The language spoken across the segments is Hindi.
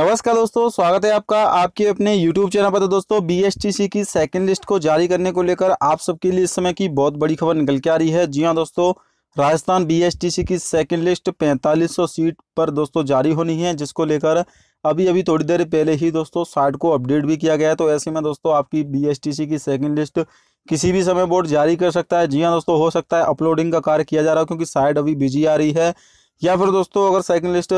नमस्कार दोस्तों स्वागत है आपका आपके अपने YouTube चैनल पर तो दोस्तों BSTC की सेकंड लिस्ट को जारी करने को लेकर आप सबके लिए इस समय की बहुत बड़ी खबर निकल के आ रही है जी हाँ दोस्तों राजस्थान BSTC की सेकंड लिस्ट 4500 सीट पर दोस्तों जारी होनी है जिसको लेकर अभी अभी थोड़ी देर पहले ही दोस्तों साइट को अपडेट भी किया गया है तो ऐसे में दोस्तों आपकी बी की सेकेंड लिस्ट किसी भी समय बोर्ड जारी कर सकता है जी हाँ दोस्तों हो सकता है अपलोडिंग का कार्य किया जा रहा है क्योंकि साइट अभी बिजी आ रही है या फिर दोस्तों अगर सेकंड लिस्ट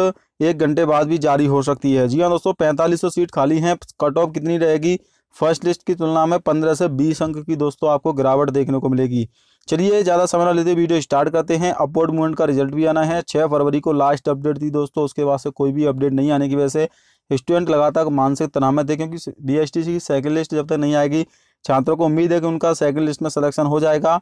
एक घंटे बाद भी जारी हो सकती है जी हाँ दोस्तों पैंतालीस सीट खाली हैं कट ऑफ कितनी रहेगी फर्स्ट लिस्ट की तुलना में पंद्रह से बीस अंक की दोस्तों आपको गिरावट देखने को मिलेगी चलिए ज़्यादा समय ना लेते वीडियो स्टार्ट करते हैं अपवर्ड मूवमेंट का रिजल्ट भी आना है छः फरवरी को लास्ट अपडेट थी दोस्तों उसके बाद से कोई भी अपडेट नहीं आने की वजह से स्टूडेंट लगातार मानसिक तनाव में थे क्योंकि बी की सेकेंड लिस्ट जब तक नहीं आएगी छात्रों को उम्मीद है कि उनका सेकेंड लिस्ट में सलेक्शन हो जाएगा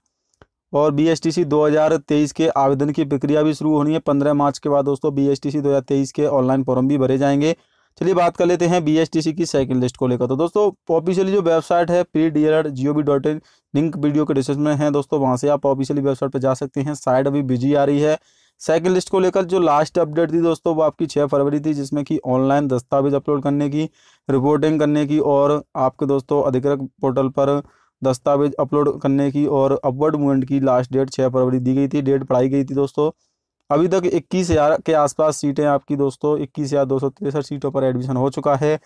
और बी एस टी सी दो हज़ार तेईस के आवेदन की प्रक्रिया भी शुरू होनी है पंद्रह मार्च के बाद दोस्तों बी एस टी सी दो हज़ार तेईस के ऑनलाइन फॉर्म भी भरे जाएंगे चलिए बात कर लेते हैं बी एस टी सी की सेकंड लिस्ट को लेकर तो दोस्तों ऑफिशियली जो वेबसाइट है P D L G O B dot in link video के डिस्क्रिप्शन में है दोस्तों वहाँ से आप ऑफिशियली वेबसाइट पर जा सकते हैं साइट अभी बिजी आ रही है सेकंड लिस्ट को लेकर जो लास्ट अपडेट थी दोस्तों वो आपकी छः फरवरी थी जिसमें कि ऑनलाइन दस्तावेज अपलोड करने की रिपोर्टिंग करने की और आपके दोस्तों अधिकृत पोर्टल पर दस्तावेज अपलोड करने की और अपवर्ड मूवमेंट की लास्ट डेट छः फरवरी दी गई थी डेट पढ़ाई गई थी दोस्तों अभी तक इक्कीस हज़ार के आसपास सीटें आपकी दोस्तों इक्कीस हज़ार दो सौ तिरसठ सीटों पर एडमिशन हो चुका है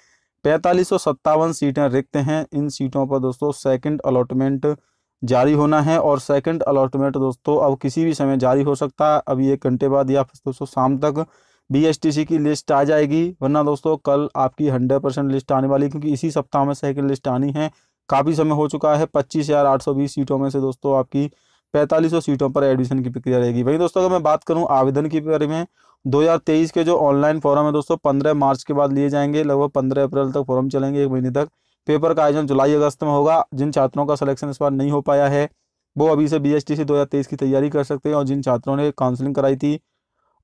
पैंतालीस सौ सत्तावन सीटें रिक्त हैं इन सीटों पर दोस्तों सेकंड अलॉटमेंट जारी होना है और सेकंड अलॉटमेंट दोस्तों अब किसी भी समय जारी हो सकता है अभी एक घंटे बाद या फिर दोस्तों शाम तक बी की लिस्ट आ जाएगी वरना दोस्तों कल आपकी हंड्रेड परसेंट लिस्ट आने वाली क्योंकि इसी सप्ताह में सेकेंड लिस्ट आनी है काफ़ी समय हो चुका है पच्चीस हज़ार आठ सौ बीस सीटों में से दोस्तों आपकी पैंतालीस सीटों पर एडमिशन की प्रक्रिया रहेगी वहीं दोस्तों अगर मैं बात करूँ आवेदन के बारे में तेईस के जो ऑनलाइन फॉरम है दोस्तों पंद्रह मार्च के बाद लिए जाएंगे लगभग पंद्रह अप्रैल तक फॉरम चलेंगे एक महीने तक पेपर का आयोजन जुलाई अगस्त में होगा जिन छात्रों का सिलेक्शन इस बार नहीं हो पाया है वो अभी से बी एस टी की तैयारी कर सकते हैं और जिन छात्रों ने काउंसलिंग कराई थी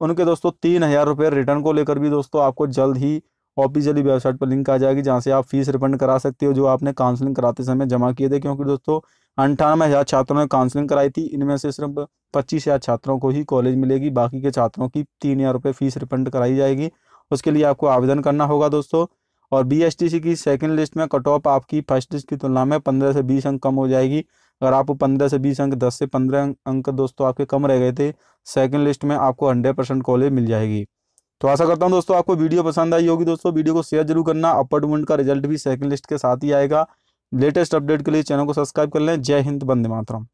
उनके दोस्तों तीन हज़ार रुपये रिटर्न को लेकर भी दोस्तों आपको जल्द ही ऑफिशियली वेबसाइट पर लिंक आ जाएगी जहाँ से आप फीस रिफंड करा सकते हो जो आपने काउंसलिंग कराते समय जमा किए थे क्योंकि दोस्तों अंठानवे हज़ार छात्रों ने काउंसलिंग कराई थी इनमें से सिर्फ पच्चीस हज़ार छात्रों को ही कॉलेज मिलेगी बाकी के छात्रों की तीन हज़ार रुपये फीस रिफंड कराई जाएगी उसके लिए आपको आवेदन करना होगा दोस्तों और बी की सेकेंड लिस्ट में कट ऑफ आपकी फर्स्ट लिस्ट की तुलना में पंद्रह से बीस अंक कम हो जाएगी अगर आप पंद्रह से बीस अंक दस से पंद्रह अंक दोस्तों आपके कम रह गए थे सेकेंड लिस्ट में आपको हंड्रेड परसेंट कॉलेज मिल जाएगी तो आशा करता हूँ दोस्तों आपको वीडियो पसंद आई होगी दोस्तों वीडियो को शेयर जरूर करना अपर मूवमेंट का रिजल्ट भी सेकंड लिस्ट के साथ ही आएगा लेटेस्ट अपडेट के लिए चैनल को सब्सक्राइब कर लें जय हिंद बंदे मातरम